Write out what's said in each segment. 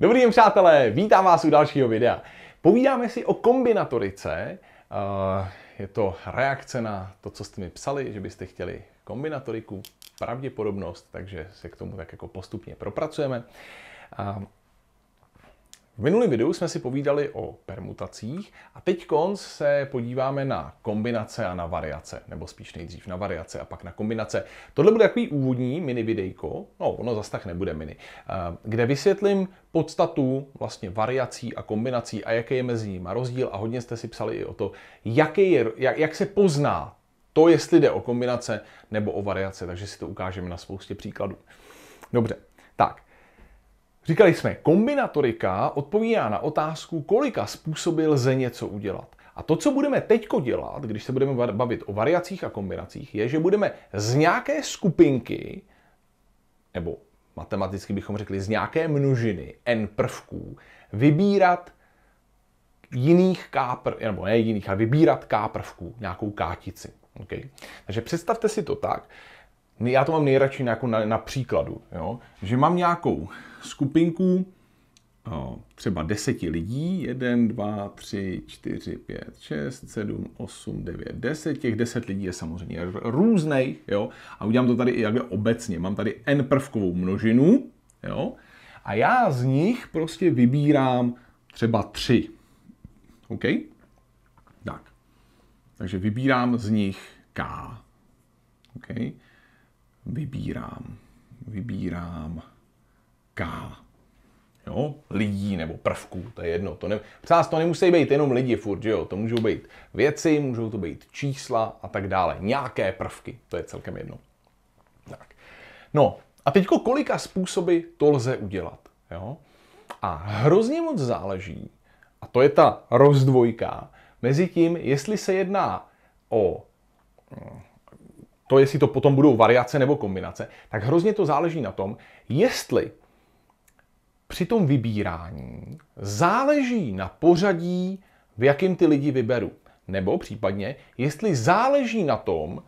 Dobrý den přátelé, vítám vás u dalšího videa. Povídáme si o kombinatorice. Eh, je to reakce na to, co jste mi psali, že byste chtěli kombinatoriku, pravděpodobnost, takže se k tomu tak jako postupně propracujeme. Eh, v minulém videu jsme si povídali o permutacích a teď konc se podíváme na kombinace a na variace, nebo spíš nejdřív na variace a pak na kombinace. Tohle bude takový úvodní mini videjko, no ono zas tak nebude mini, eh, kde vysvětlím podstatu vlastně variací a kombinací a jaký je mezi nimi rozdíl a hodně jste si psali i o to, jaký je, jak, jak se pozná to, jestli jde o kombinace nebo o variace, takže si to ukážeme na spoustě příkladů. Dobře, Říkali jsme, kombinatorika odpovídá na otázku, kolika způsoby lze něco udělat. A to, co budeme teďko dělat, když se budeme bavit o variacích a kombinacích, je, že budeme z nějaké skupinky, nebo matematicky bychom řekli z nějaké množiny n prvků, vybírat jiných k prvků, nebo ne jiných, ale vybírat k prvků, nějakou kátici. Okay? Takže představte si to tak, já to mám nejradši jako na, na příkladu, jo? že mám nějakou skupinku o, no, třeba deseti lidí, jeden, dva, tři, čtyři, pět, šest, sedm, osm, devět, deset, těch deset lidí je samozřejmě různých, jo, a udělám to tady i takhle obecně, mám tady n prvkovou množinu, jo, a já z nich prostě vybírám třeba tři, OK? Tak, takže vybírám z nich k, OK? vybírám. Vybírám K. Jo? Lidí nebo prvků, to je jedno. To ne... Přás to nemusí být jenom lidi furt, že jo? To můžou být věci, můžou to být čísla a tak dále. Nějaké prvky, to je celkem jedno. Tak. No, a teďko kolika způsoby to lze udělat. Jo? A hrozně moc záleží, a to je ta rozdvojka, mezi tím, jestli se jedná o hm, to, jestli to potom budou variace nebo kombinace, tak hrozně to záleží na tom, jestli při tom vybírání záleží na pořadí, v jakém ty lidi vyberu. Nebo případně, jestli záleží na tom,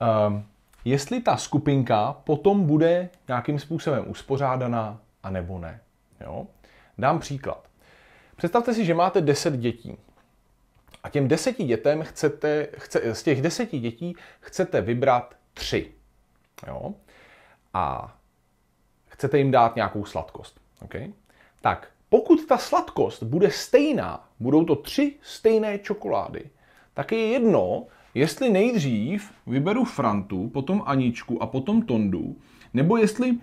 ehm, jestli ta skupinka potom bude nějakým způsobem uspořádaná, anebo ne. Jo? Dám příklad. Představte si, že máte 10 dětí. A těm deseti dětem chcete, chce, z těch deseti dětí chcete vybrat tři. Jo? A chcete jim dát nějakou sladkost. Okay? Tak pokud ta sladkost bude stejná, budou to tři stejné čokolády, tak je jedno, jestli nejdřív vyberu Frantu, potom Aničku a potom Tondu, nebo jestli...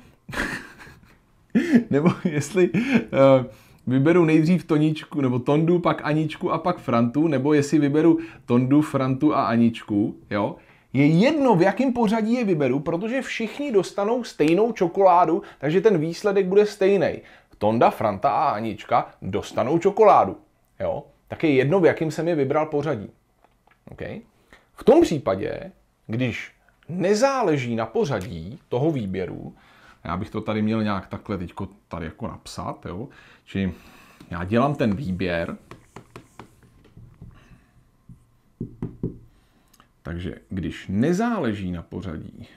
nebo jestli... Uh, vyberu nejdřív Toničku, nebo Tondu, pak Aničku a pak Frantu, nebo jestli vyberu Tondu, Frantu a Aničku, jo, je jedno, v jakém pořadí je vyberu, protože všichni dostanou stejnou čokoládu, takže ten výsledek bude stejný. Tonda, Franta a Anička dostanou čokoládu. Jo? Tak je jedno, v jakém jsem je vybral pořadí. Okay? V tom případě, když nezáleží na pořadí toho výběru, já bych to tady měl nějak takhle teď tady jako napsat, jo. Čili já dělám ten výběr. Takže když nezáleží na pořadí,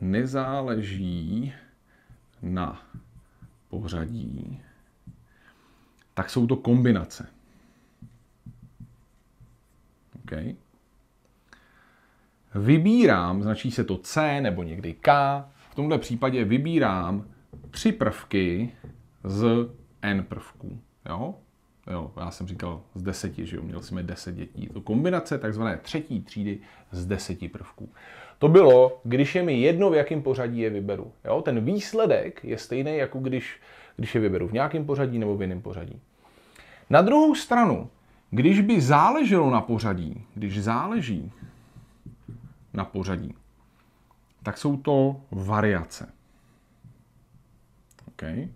nezáleží na pořadí, tak jsou to kombinace. OK. Vybírám, značí se to C nebo někdy K, tomhle případě vybírám tři prvky z n prvků. Jo? Jo, já jsem říkal z deseti, že jo, měl jsme deset dětí. To kombinace takzvané třetí třídy z deseti prvků. To bylo, když je mi jedno, v jakém pořadí je vyberu. Jo? Ten výsledek je stejný, jako když, když je vyberu v nějakém pořadí nebo v jiném pořadí. Na druhou stranu, když by záleželo na pořadí, když záleží na pořadí, tak jsou to variace. Okay.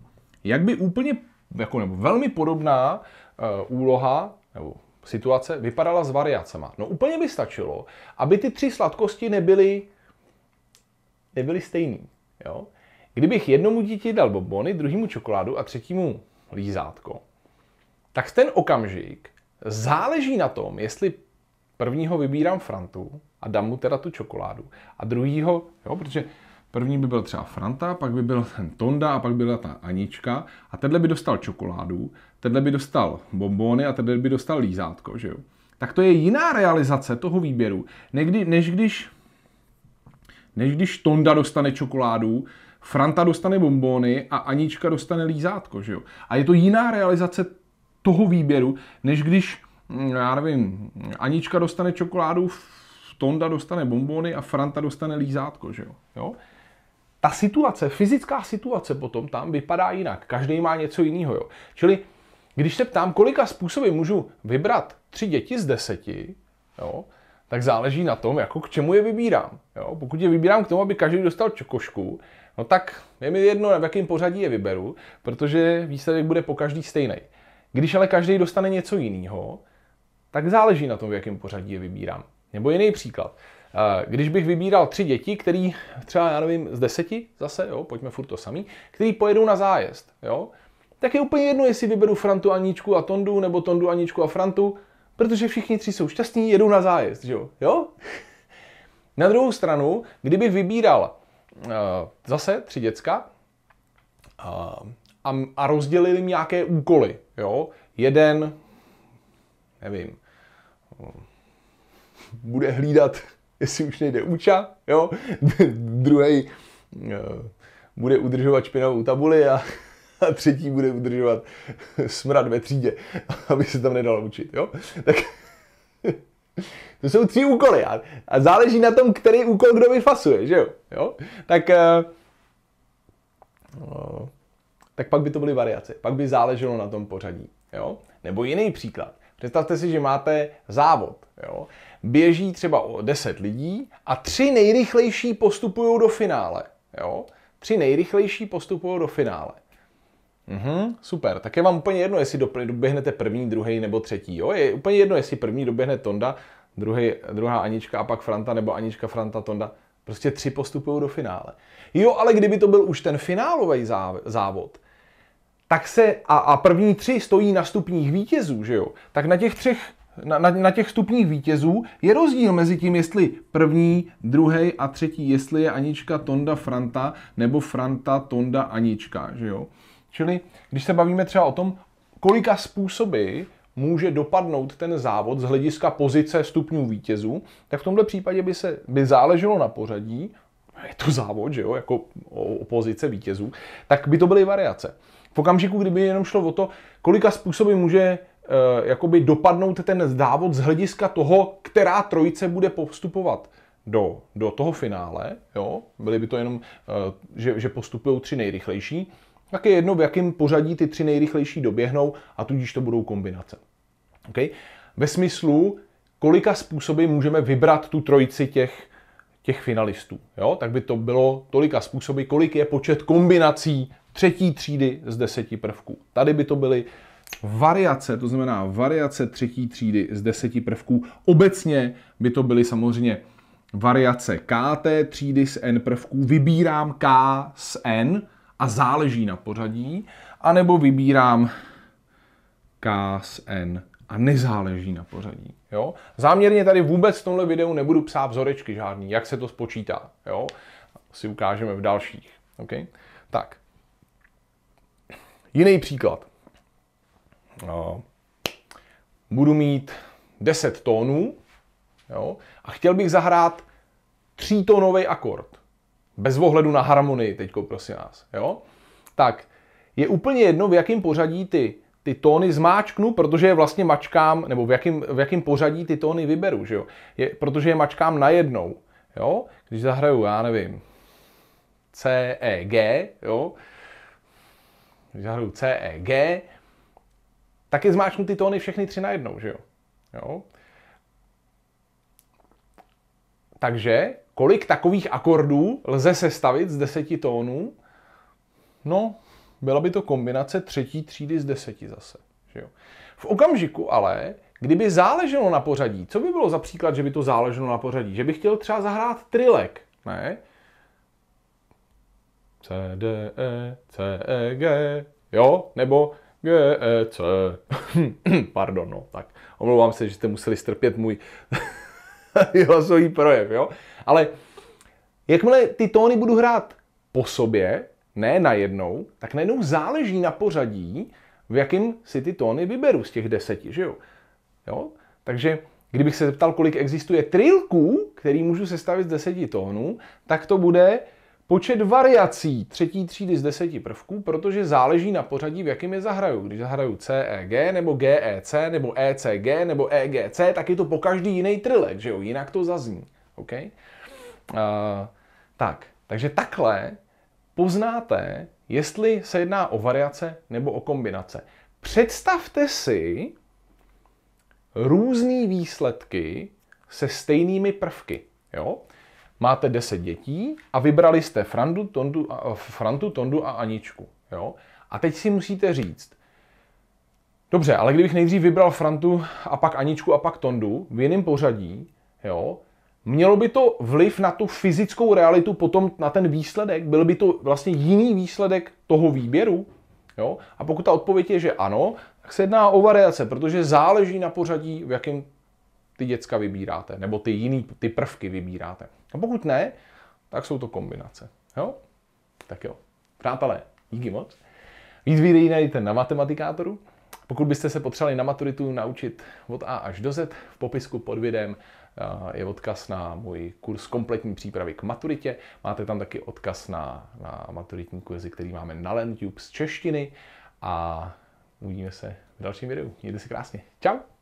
Jak by úplně, jako, nebo velmi podobná e, úloha, nebo situace vypadala s variacema. No úplně by stačilo, aby ty tři sladkosti nebyly, nebyly stejný. Jo? Kdybych jednomu dítě dal bobony, druhému čokoládu a třetímu lízátko, tak v ten okamžik záleží na tom, jestli Prvního vybírám Frantu a dám mu teda tu čokoládu. A druhýho, jo, protože první by byl třeba Franta, pak by byl ten Tonda a pak byla ta Anička a tenhle by dostal čokoládu, tenhle by dostal bombóny a tenhle by dostal lízátko, že jo. Tak to je jiná realizace toho výběru, Někdy, než když než když Tonda dostane čokoládu, Franta dostane bombóny a Anička dostane lízátko, že jo? A je to jiná realizace toho výběru, než když Mm, já nevím, Anička dostane čokoládu, Tonda dostane bombony a Franta dostane lízátko, že jo? jo? Ta situace, fyzická situace potom tam vypadá jinak. Každý má něco jiného, jo? Čili když se ptám, kolika způsoby můžu vybrat tři děti z deseti, jo, tak záleží na tom, jako k čemu je vybírám. Jo? Pokud je vybírám k tomu, aby každý dostal čokošku, no tak je mi jedno, v jakém pořadí je vyberu, protože výsledek bude po každý stejný. Když ale každý dostane něco jiného, tak záleží na tom, v jakém pořadí je vybírám. Nebo jiný příklad. Eh, když bych vybíral tři děti, který třeba, já nevím, z deseti, zase, jo, pojďme furt to samý, který pojedou na zájezd, jo, tak je úplně jedno, jestli vyberu Frantu, Aničku a Tondu, nebo Tondu, Aničku a Frantu, protože všichni tři jsou šťastní, jedou na zájezd, jo? jo? na druhou stranu, kdybych vybíral uh, zase tři děcka uh, a, a rozdělil jim nějaké úkoly, jo? Jeden, nevím, No. bude hlídat, jestli už nejde úča, jo, druhý eh, bude udržovat špinavou tabuli a, a třetí bude udržovat smrad ve třídě, aby se tam nedalo učit, jo. Tak to jsou tři úkoly a, a záleží na tom, který úkol kdo vyfasuje, že jo, jo. Tak eh, no, tak pak by to byly variace. Pak by záleželo na tom pořadí. Jo? Nebo jiný příklad. Představte si, že máte závod. Jo? Běží třeba o 10 lidí a tři nejrychlejší postupují do finále. Jo? Tři nejrychlejší postupují do finále. Mhm, super, tak je vám úplně jedno, jestli doběhnete první, druhý nebo třetí. Jo? Je úplně jedno, jestli první doběhne Tonda, druhý, druhá Anička a pak Franta, nebo Anička, Franta, Tonda. Prostě tři postupují do finále. Jo, ale kdyby to byl už ten finálový závod, tak se, a, a první tři stojí na stupních vítězů, že jo, tak na těch třech na, na, na těch stupních vítězů je rozdíl mezi tím, jestli první, druhý a třetí, jestli je Anička, Tonda, Franta, nebo Franta, Tonda, Anička, že jo. Čili když se bavíme třeba o tom, kolika způsoby může dopadnout ten závod z hlediska pozice stupňů vítězů, tak v tomto případě by se by záleželo na pořadí, je to závod, že jo, jako o, o pozice vítězů, tak by to byly variace v okamžiku, kdyby jenom šlo o to, kolika způsoby může eh, jakoby dopadnout ten závod z hlediska toho, která trojice bude postupovat do, do toho finále, jo, byly by to jenom, eh, že, že postupují tři nejrychlejší, tak je jedno, v jakém pořadí ty tři nejrychlejší doběhnou a tudíž to budou kombinace. Okay? Ve smyslu, kolika způsoby můžeme vybrat tu trojici těch, těch finalistů. Jo? Tak by to bylo tolika způsoby, kolik je počet kombinací třetí třídy z deseti prvků. Tady by to byly variace, to znamená variace třetí třídy z deseti prvků. Obecně by to byly samozřejmě variace KT třídy z N prvků. Vybírám K z N a záleží na pořadí, anebo vybírám K z N a nezáleží na pořadí. Jo? Záměrně tady vůbec v tomhle videu nebudu psát vzorečky žádný, jak se to spočítá. Jo? Si ukážeme v dalších. Okay? Tak, Jiný příklad. No. Budu mít 10 tónů jo, a chtěl bych zahrát třítónový akord. Bez ohledu na harmonii Teď prosím nás. Jo? Tak je úplně jedno, v jakém pořadí ty, ty tóny zmáčknu, protože je vlastně mačkám, nebo v jakém v pořadí ty tóny vyberu, že jo? Je, protože je mačkám najednou. Jo? Když zahraju, já nevím, C, E, G, jo? když zahraju C, E, G, tak je zmáčknu ty tóny všechny tři najednou, že jo? jo? Takže kolik takových akordů lze sestavit z deseti tónů? No, byla by to kombinace třetí třídy z deseti zase. Že jo? V okamžiku ale, kdyby záleželo na pořadí, co by bylo za příklad, že by to záleželo na pořadí? Že bych chtěl třeba zahrát trilek, ne? C, D, E, C, E, G, jo, nebo G, E, C, pardon, no, tak omlouvám se, že jste museli strpět můj hlasový projev, jo, ale jakmile ty tóny budu hrát po sobě, ne najednou, tak najednou záleží na pořadí, v jakém si ty tóny vyberu z těch deseti, že jo? jo? Takže kdybych se zeptal, kolik existuje trilků, který můžu sestavit z deseti tónů, tak to bude Počet variací třetí třídy z deseti prvků, protože záleží na pořadí, v jakém je zahraju. Když zahraju CEG, nebo GEC, nebo ECG, nebo EGC, tak je to po každý jiný trilek, že jo? Jinak to zazní. OK? Uh, tak, takže takhle poznáte, jestli se jedná o variace nebo o kombinace. Představte si různé výsledky se stejnými prvky. Jo? máte 10 dětí a vybrali jste Frandu, Tondu, eh, Frantu, Tondu a Aničku. Jo? A teď si musíte říct, dobře, ale kdybych nejdřív vybral Frantu a pak Aničku a pak Tondu v jiném pořadí, jo, mělo by to vliv na tu fyzickou realitu, potom na ten výsledek? Byl by to vlastně jiný výsledek toho výběru? Jo? A pokud ta odpověď je, že ano, tak se jedná o variace, protože záleží na pořadí, v jakém ty děcka vybíráte, nebo ty jiný, ty prvky vybíráte. A pokud ne, tak jsou to kombinace. Jo? Tak jo. Přátelé, díky moc. Víc videí najdete na matematikátoru. Pokud byste se potřebovali na maturitu naučit od A až do Z, v popisku pod videem eh, je odkaz na můj kurz kompletní přípravy k maturitě. Máte tam taky odkaz na, na maturitní kurzy, který máme na LenTube z češtiny a uvidíme se v dalším videu. Mějte se krásně. Ciao.